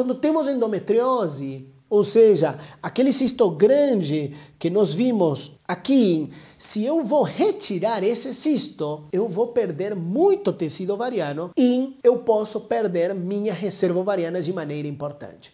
Quando temos endometriose, ou seja, aquele cisto grande que nós vimos aqui, se eu vou retirar esse cisto, eu vou perder muito tecido ovariano e eu posso perder minha reserva ovariana de maneira importante.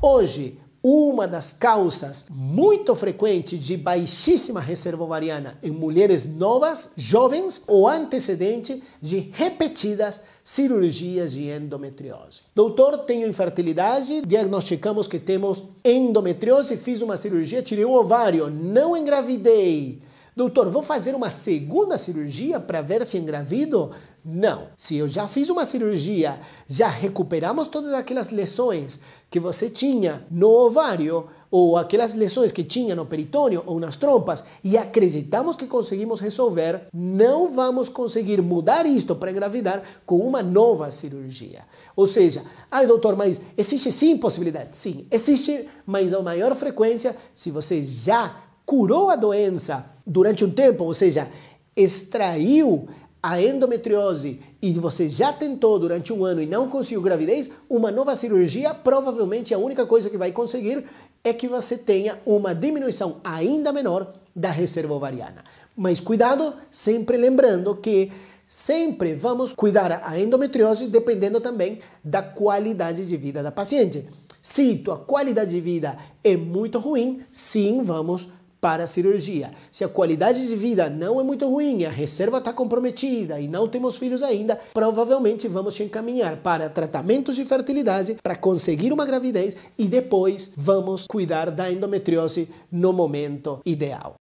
Hoje, uma das causas muito frequentes de baixíssima reserva ovariana em mulheres novas, jovens ou antecedente de repetidas cirurgias de endometriose. Doutor, tenho infertilidade, diagnosticamos que temos endometriose, fiz uma cirurgia, tirei o ovário, não engravidei Doutor, vou fazer uma segunda cirurgia para ver se engravido? Não. Se eu já fiz uma cirurgia, já recuperamos todas aquelas lesões que você tinha no ovário, ou aquelas lesões que tinha no peritônio ou nas trompas e acreditamos que conseguimos resolver, não vamos conseguir mudar isto para engravidar com uma nova cirurgia. Ou seja, ai ah, doutor, mas existe sim possibilidade? Sim, existe, mas a maior frequência se você já curou a doença durante um tempo, ou seja, extraiu a endometriose e você já tentou durante um ano e não conseguiu gravidez, uma nova cirurgia, provavelmente a única coisa que vai conseguir é que você tenha uma diminuição ainda menor da reserva ovariana. Mas cuidado, sempre lembrando que sempre vamos cuidar a endometriose dependendo também da qualidade de vida da paciente. Se tua qualidade de vida é muito ruim, sim, vamos para a cirurgia. Se a qualidade de vida não é muito ruim, a reserva está comprometida e não temos filhos ainda, provavelmente vamos te encaminhar para tratamentos de fertilidade para conseguir uma gravidez e depois vamos cuidar da endometriose no momento ideal.